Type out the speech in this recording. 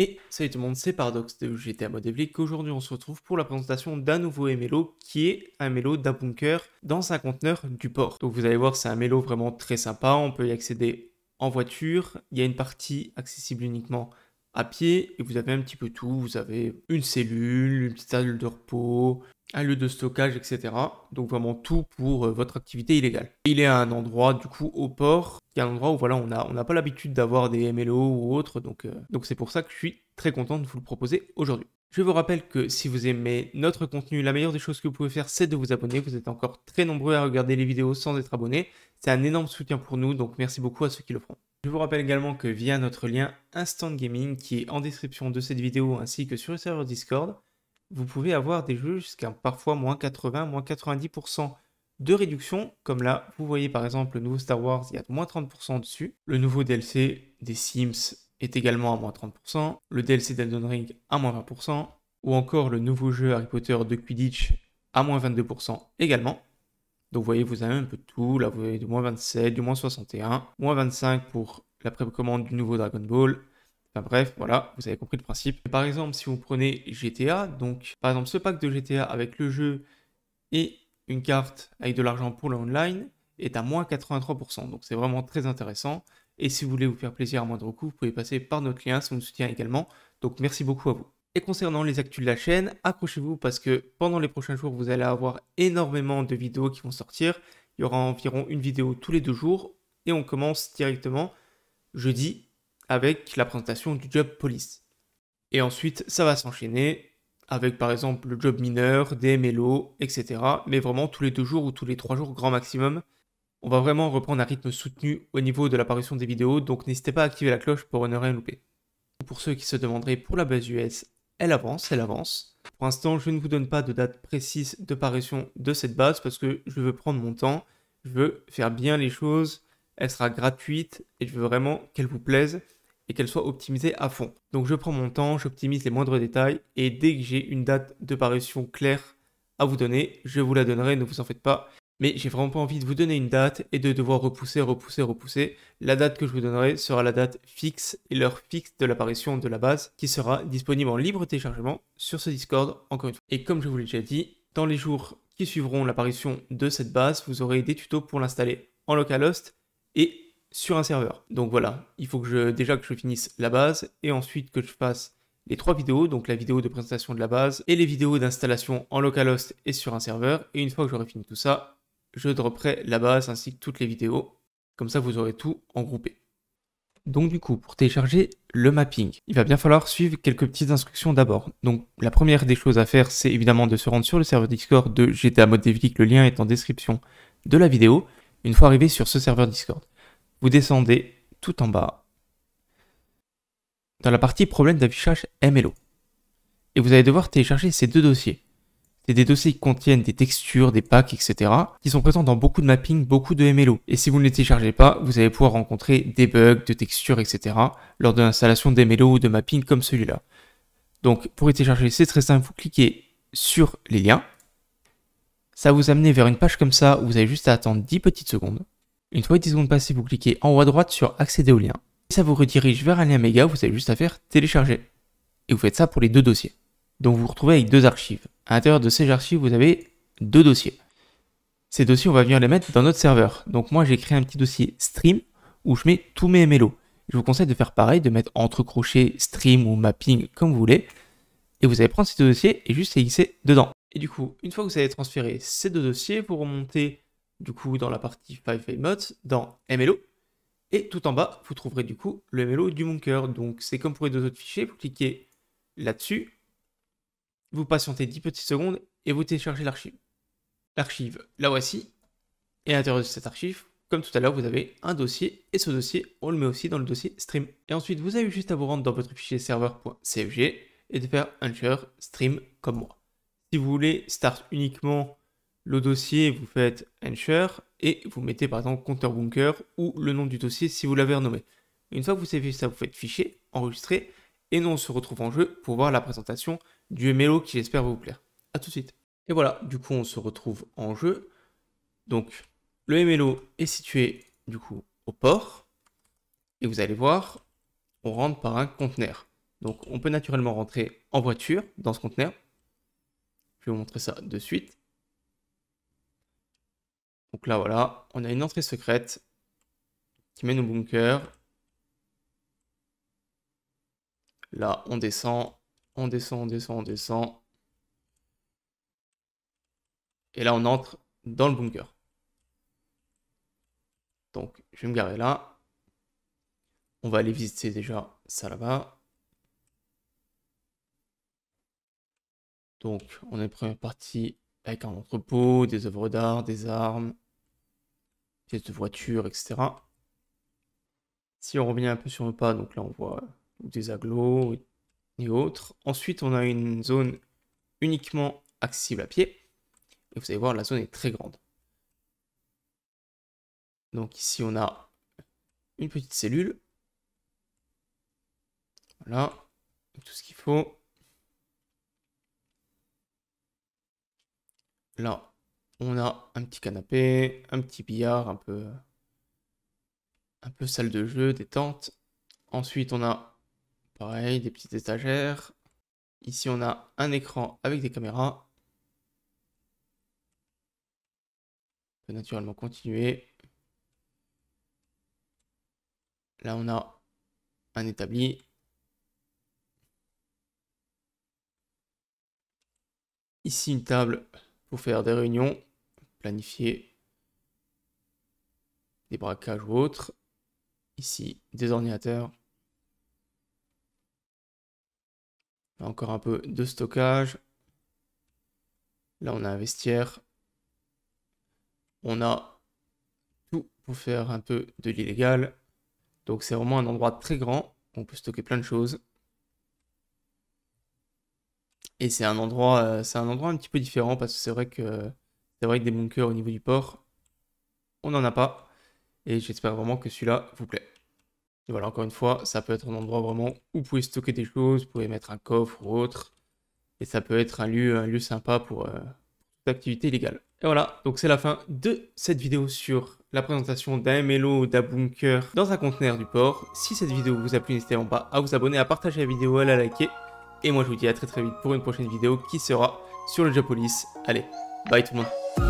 Et salut tout le monde, c'est Paradox de GTA Modéblique. Aujourd'hui, on se retrouve pour la présentation d'un nouveau MLO qui est un mélo d'un bunker dans un conteneur du port. Donc vous allez voir, c'est un mélo vraiment très sympa. On peut y accéder en voiture. Il y a une partie accessible uniquement à pied et vous avez un petit peu tout. Vous avez une cellule, une petite salle de repos, un lieu de stockage, etc. Donc vraiment tout pour euh, votre activité illégale. Il est à un endroit du coup au port, qui est un endroit où voilà, on n'a a pas l'habitude d'avoir des MLO ou autre. donc euh, donc c'est pour ça que je suis très content de vous le proposer aujourd'hui. Je vous rappelle que si vous aimez notre contenu, la meilleure des choses que vous pouvez faire, c'est de vous abonner. Vous êtes encore très nombreux à regarder les vidéos sans être abonné. C'est un énorme soutien pour nous, donc merci beaucoup à ceux qui le font. Je vous rappelle également que via notre lien Instant Gaming qui est en description de cette vidéo ainsi que sur le serveur Discord, vous pouvez avoir des jeux jusqu'à parfois moins 80, moins 90% de réduction, comme là, vous voyez par exemple le nouveau Star Wars, il y a moins 30% dessus. Le nouveau DLC des Sims est également à moins 30%, le DLC d'Elden Ring à moins 20%, ou encore le nouveau jeu Harry Potter de Quidditch à moins 22% également. Donc vous voyez, vous avez un peu tout. Là, vous avez du moins 27, du moins 61, moins 25 pour la précommande du nouveau Dragon Ball. Enfin bref, voilà, vous avez compris le principe. Par exemple, si vous prenez GTA, donc par exemple ce pack de GTA avec le jeu et une carte avec de l'argent pour le online est à moins 83%. Donc c'est vraiment très intéressant. Et si vous voulez vous faire plaisir à moindre coût, vous pouvez passer par notre lien ça nous soutient également. Donc merci beaucoup à vous. Et concernant les actus de la chaîne, accrochez-vous parce que pendant les prochains jours, vous allez avoir énormément de vidéos qui vont sortir. Il y aura environ une vidéo tous les deux jours et on commence directement jeudi avec la présentation du job police. Et ensuite, ça va s'enchaîner avec par exemple le job mineur, des mélos, etc. Mais vraiment tous les deux jours ou tous les trois jours grand maximum. On va vraiment reprendre un rythme soutenu au niveau de l'apparition des vidéos, donc n'hésitez pas à activer la cloche pour ne rien louper. Pour ceux qui se demanderaient pour la base US, elle avance, elle avance. Pour l'instant, je ne vous donne pas de date précise de parution de cette base parce que je veux prendre mon temps, je veux faire bien les choses, elle sera gratuite et je veux vraiment qu'elle vous plaise et qu'elle soit optimisée à fond. Donc je prends mon temps, j'optimise les moindres détails et dès que j'ai une date de parution claire à vous donner, je vous la donnerai, ne vous en faites pas mais j'ai vraiment pas envie de vous donner une date et de devoir repousser, repousser, repousser. La date que je vous donnerai sera la date fixe et l'heure fixe de l'apparition de la base qui sera disponible en libre téléchargement sur ce Discord, encore une fois. Et comme je vous l'ai déjà dit, dans les jours qui suivront l'apparition de cette base, vous aurez des tutos pour l'installer en localhost et sur un serveur. Donc voilà, il faut que je, déjà que je finisse la base et ensuite que je fasse les trois vidéos, donc la vidéo de présentation de la base et les vidéos d'installation en localhost et sur un serveur. Et une fois que j'aurai fini tout ça, je dropperai la base ainsi que toutes les vidéos. Comme ça, vous aurez tout en groupé. Donc du coup, pour télécharger le mapping, il va bien falloir suivre quelques petites instructions d'abord. Donc la première des choses à faire, c'est évidemment de se rendre sur le serveur Discord de GTA Mode le lien est en description de la vidéo. Une fois arrivé sur ce serveur Discord, vous descendez tout en bas dans la partie problème d'affichage MLO. Et vous allez devoir télécharger ces deux dossiers. C'est des dossiers qui contiennent des textures, des packs, etc. qui sont présents dans beaucoup de mappings, beaucoup de MLO. Et si vous ne les téléchargez pas, vous allez pouvoir rencontrer des bugs de textures, etc. lors de l'installation des MLO ou de mappings comme celui-là. Donc pour les télécharger, c'est très simple, vous cliquez sur les liens. Ça vous amener vers une page comme ça où vous avez juste à attendre 10 petites secondes. Une fois les 10 secondes passées, vous cliquez en haut à droite sur accéder aux lien. ça vous redirige vers un lien méga, vous avez juste à faire télécharger. Et vous faites ça pour les deux dossiers. Donc vous vous retrouvez avec deux archives. À l'intérieur de ces archives, vous avez deux dossiers. Ces dossiers, on va venir les mettre dans notre serveur. Donc moi, j'ai créé un petit dossier stream où je mets tous mes MLO. Je vous conseille de faire pareil, de mettre entre crochets stream ou mapping comme vous voulez. Et vous allez prendre ces deux dossiers et juste les glisser dedans. Et du coup, une fois que vous avez transféré ces deux dossiers, vous remontez du coup dans la partie mode dans MLO. Et tout en bas, vous trouverez du coup le MLO du Monker. Donc c'est comme pour les deux autres fichiers, vous cliquez là-dessus vous patientez 10 petites secondes et vous téléchargez l'archive. L'archive, la voici. Et à l'intérieur de cet archive, comme tout à l'heure, vous avez un dossier et ce dossier, on le met aussi dans le dossier stream. Et ensuite, vous avez juste à vous rendre dans votre fichier server.cfg et de faire un stream comme moi. Si vous voulez start uniquement le dossier, vous faites un et vous mettez par exemple compteur bunker ou le nom du dossier si vous l'avez renommé. Une fois que vous avez fait ça, vous faites fichier, enregistrer et nous, on se retrouve en jeu pour voir la présentation du MLO qui j'espère va vous plaire. A tout de suite. Et voilà, du coup, on se retrouve en jeu. Donc, le MLO est situé, du coup, au port. Et vous allez voir, on rentre par un conteneur. Donc, on peut naturellement rentrer en voiture dans ce conteneur. Je vais vous montrer ça de suite. Donc là, voilà, on a une entrée secrète qui mène au bunker. Là, on descend, on descend, on descend, on descend. Et là, on entre dans le bunker. Donc, je vais me garer là. On va aller visiter déjà ça là-bas. Donc, on est prêt première partie avec un entrepôt, des œuvres d'art, des armes, pièces de voiture, etc. Si on revient un peu sur le pas, donc là, on voit des agglos et autres. Ensuite, on a une zone uniquement accessible à pied. Et vous allez voir, la zone est très grande. Donc ici, on a une petite cellule. Voilà, tout ce qu'il faut. Là, on a un petit canapé, un petit billard, un peu, un peu salle de jeu, détente. Ensuite, on a Pareil, des petites étagères. Ici, on a un écran avec des caméras. On peut naturellement continuer. Là, on a un établi. Ici, une table pour faire des réunions, planifier des braquages ou autres. Ici, des ordinateurs. Encore un peu de stockage. Là, on a un vestiaire. On a tout pour faire un peu de l'illégal. Donc, c'est vraiment un endroit très grand. On peut stocker plein de choses. Et c'est un endroit, euh, c'est un endroit un petit peu différent parce que c'est vrai que c'est vrai que des bunkers au niveau du port, on n'en a pas. Et j'espère vraiment que celui-là vous plaît. Et voilà, encore une fois, ça peut être un endroit vraiment où vous pouvez stocker des choses, vous pouvez mettre un coffre ou autre. Et ça peut être un lieu, un lieu sympa pour l'activité euh, toute activité légale. Et voilà, donc c'est la fin de cette vidéo sur la présentation d'un MLO ou d'un bunker dans un conteneur du port. Si cette vidéo vous a plu, n'hésitez pas à vous abonner, à partager la vidéo, à la liker. Et moi je vous dis à très très vite pour une prochaine vidéo qui sera sur le Japolis. Allez, bye tout le monde